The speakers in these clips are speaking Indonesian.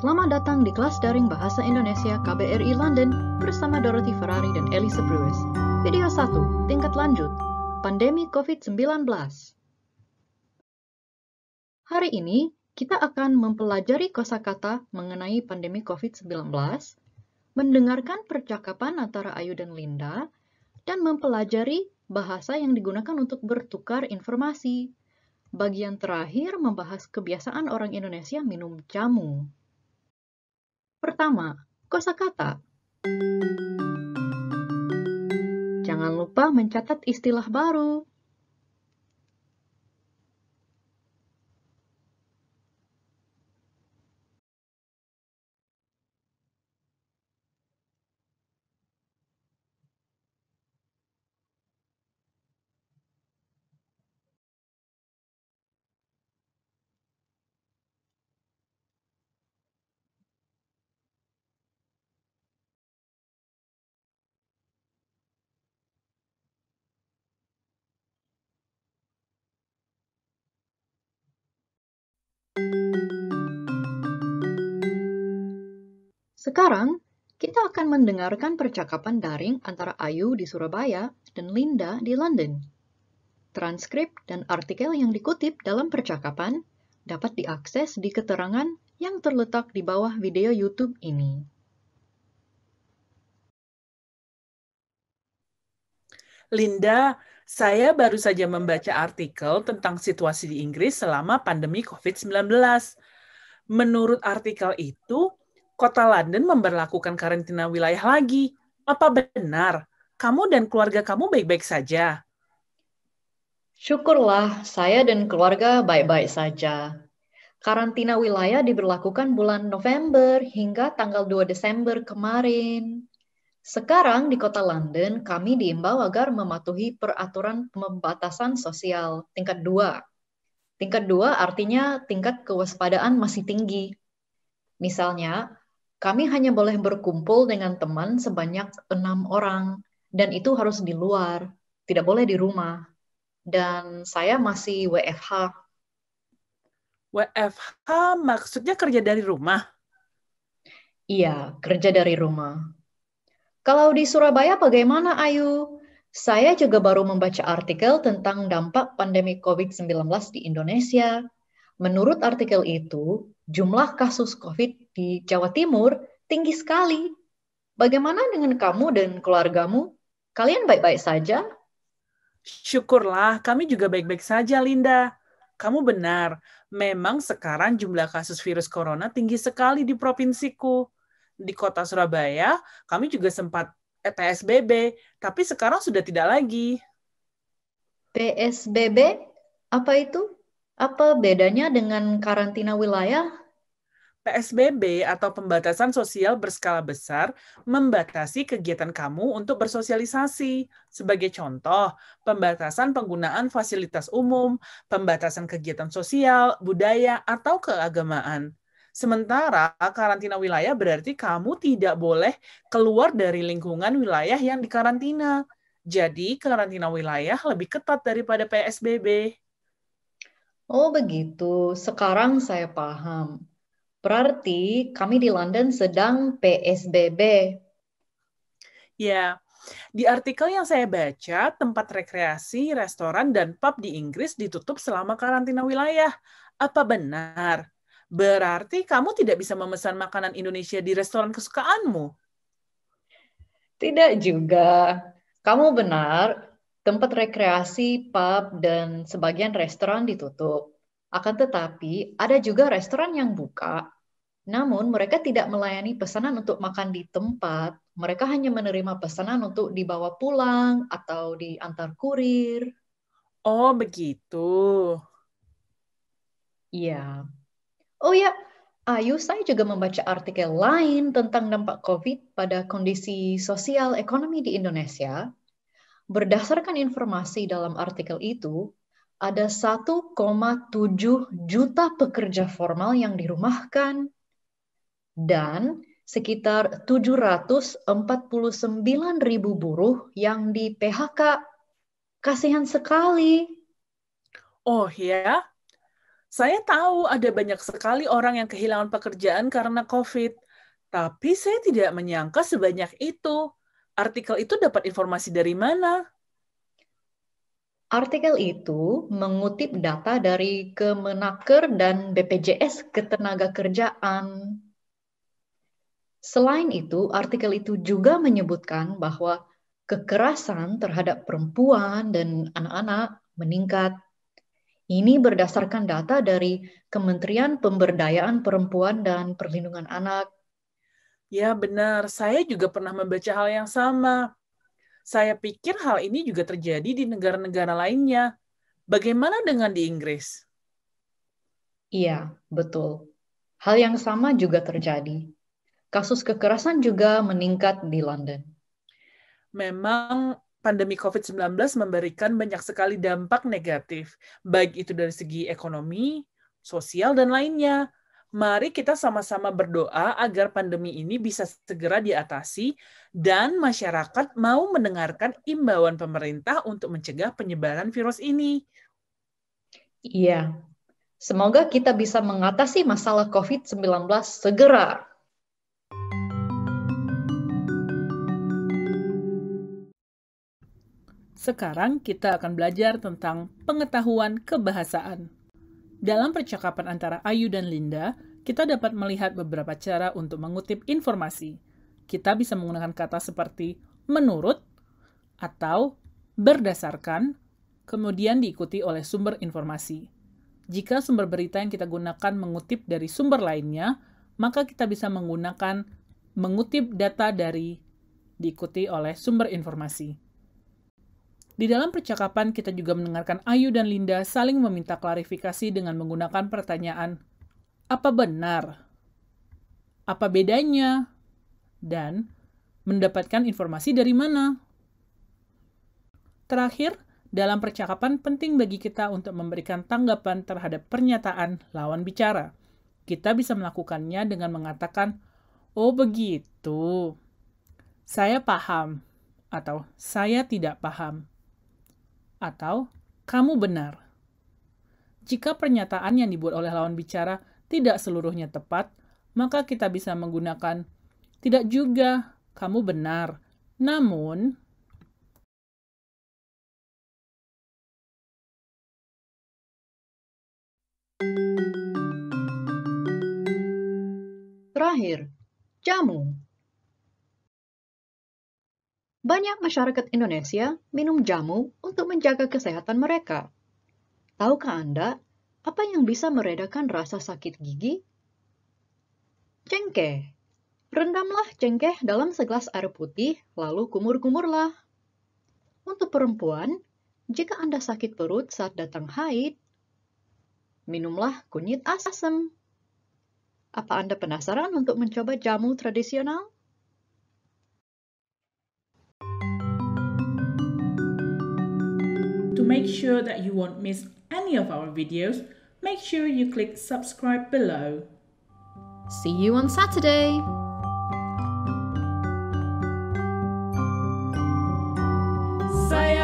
Selamat datang di kelas daring Bahasa Indonesia KBRI London bersama Dorothy Ferrari dan Elisa Brewis. Video 1, tingkat lanjut, pandemi COVID-19. Hari ini, kita akan mempelajari kosakata mengenai pandemi COVID-19, mendengarkan percakapan antara Ayu dan Linda, dan mempelajari bahasa yang digunakan untuk bertukar informasi. Bagian terakhir membahas kebiasaan orang Indonesia minum jamu. Pertama, kosakata. Jangan lupa mencatat istilah baru Sekarang, kita akan mendengarkan percakapan daring antara Ayu di Surabaya dan Linda di London. Transkrip dan artikel yang dikutip dalam percakapan dapat diakses di keterangan yang terletak di bawah video YouTube ini. Linda, saya baru saja membaca artikel tentang situasi di Inggris selama pandemi COVID-19. Menurut artikel itu, kota London memperlakukan karantina wilayah lagi. Apa benar? Kamu dan keluarga kamu baik-baik saja? Syukurlah, saya dan keluarga baik-baik saja. Karantina wilayah diberlakukan bulan November hingga tanggal 2 Desember kemarin. Sekarang di kota London, kami diimbau agar mematuhi peraturan pembatasan sosial tingkat 2. Tingkat 2 artinya tingkat kewaspadaan masih tinggi. Misalnya, kami hanya boleh berkumpul dengan teman sebanyak enam orang, dan itu harus di luar, tidak boleh di rumah. Dan saya masih WFH. WFH maksudnya kerja dari rumah? Iya, kerja dari rumah. Kalau di Surabaya bagaimana Ayu? Saya juga baru membaca artikel tentang dampak pandemi COVID-19 di Indonesia. Menurut artikel itu, jumlah kasus COVID di Jawa Timur tinggi sekali. Bagaimana dengan kamu dan keluargamu? Kalian baik-baik saja? Syukurlah, kami juga baik-baik saja, Linda. Kamu benar, memang sekarang jumlah kasus virus corona tinggi sekali di provinsiku di kota Surabaya kami juga sempat PSBB, tapi sekarang sudah tidak lagi. PSBB apa itu? Apa bedanya dengan karantina wilayah? PSBB atau pembatasan sosial berskala besar membatasi kegiatan kamu untuk bersosialisasi. Sebagai contoh, pembatasan penggunaan fasilitas umum, pembatasan kegiatan sosial, budaya, atau keagamaan. Sementara karantina wilayah berarti kamu tidak boleh keluar dari lingkungan wilayah yang dikarantina. Jadi karantina wilayah lebih ketat daripada PSBB. Oh begitu, sekarang saya paham. Berarti kami di London sedang PSBB. Ya, di artikel yang saya baca, tempat rekreasi, restoran, dan pub di Inggris ditutup selama karantina wilayah. Apa benar? berarti kamu tidak bisa memesan makanan Indonesia di restoran kesukaanmu. Tidak juga. Kamu benar, tempat rekreasi, pub, dan sebagian restoran ditutup. Akan tetapi, ada juga restoran yang buka. Namun, mereka tidak melayani pesanan untuk makan di tempat. Mereka hanya menerima pesanan untuk dibawa pulang atau diantar kurir. Oh, begitu. Iya, Oh ya, Ayu saya juga membaca artikel lain tentang dampak COVID pada kondisi sosial ekonomi di Indonesia. Berdasarkan informasi dalam artikel itu, ada 1,7 juta pekerja formal yang dirumahkan dan sekitar 749 ribu buruh yang di PHK. Kasihan sekali. Oh ya, saya tahu ada banyak sekali orang yang kehilangan pekerjaan karena COVID, tapi saya tidak menyangka sebanyak itu. Artikel itu dapat informasi dari mana? Artikel itu mengutip data dari Kemenaker dan BPJS Ketenagakerjaan. Selain itu, artikel itu juga menyebutkan bahwa kekerasan terhadap perempuan dan anak-anak meningkat ini berdasarkan data dari Kementerian Pemberdayaan Perempuan dan Perlindungan Anak. Ya, benar. Saya juga pernah membaca hal yang sama. Saya pikir hal ini juga terjadi di negara-negara lainnya. Bagaimana dengan di Inggris? Iya, betul. Hal yang sama juga terjadi. Kasus kekerasan juga meningkat di London. Memang pandemi COVID-19 memberikan banyak sekali dampak negatif, baik itu dari segi ekonomi, sosial, dan lainnya. Mari kita sama-sama berdoa agar pandemi ini bisa segera diatasi dan masyarakat mau mendengarkan imbauan pemerintah untuk mencegah penyebaran virus ini. Iya, semoga kita bisa mengatasi masalah COVID-19 segera. Sekarang kita akan belajar tentang pengetahuan kebahasaan. Dalam percakapan antara Ayu dan Linda, kita dapat melihat beberapa cara untuk mengutip informasi. Kita bisa menggunakan kata seperti menurut atau berdasarkan, kemudian diikuti oleh sumber informasi. Jika sumber berita yang kita gunakan mengutip dari sumber lainnya, maka kita bisa menggunakan mengutip data dari diikuti oleh sumber informasi. Di dalam percakapan, kita juga mendengarkan Ayu dan Linda saling meminta klarifikasi dengan menggunakan pertanyaan, apa benar? Apa bedanya? Dan mendapatkan informasi dari mana? Terakhir, dalam percakapan penting bagi kita untuk memberikan tanggapan terhadap pernyataan lawan bicara. Kita bisa melakukannya dengan mengatakan, Oh begitu, saya paham, atau saya tidak paham atau kamu benar. Jika pernyataan yang dibuat oleh lawan bicara tidak seluruhnya tepat, maka kita bisa menggunakan tidak juga kamu benar. Namun, terakhir, jamu. Banyak masyarakat Indonesia minum jamu untuk menjaga kesehatan mereka. Tahukah Anda apa yang bisa meredakan rasa sakit gigi? Cengkeh. Rendamlah cengkeh dalam segelas air putih, lalu kumur-kumurlah. Untuk perempuan, jika Anda sakit perut saat datang haid, minumlah kunyit asam. Apa Anda penasaran untuk mencoba jamu tradisional? make sure that you won't miss any of our videos, make sure you click subscribe below. See you on Saturday!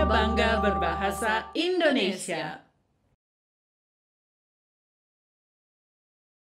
bangga berbahasa Indonesia.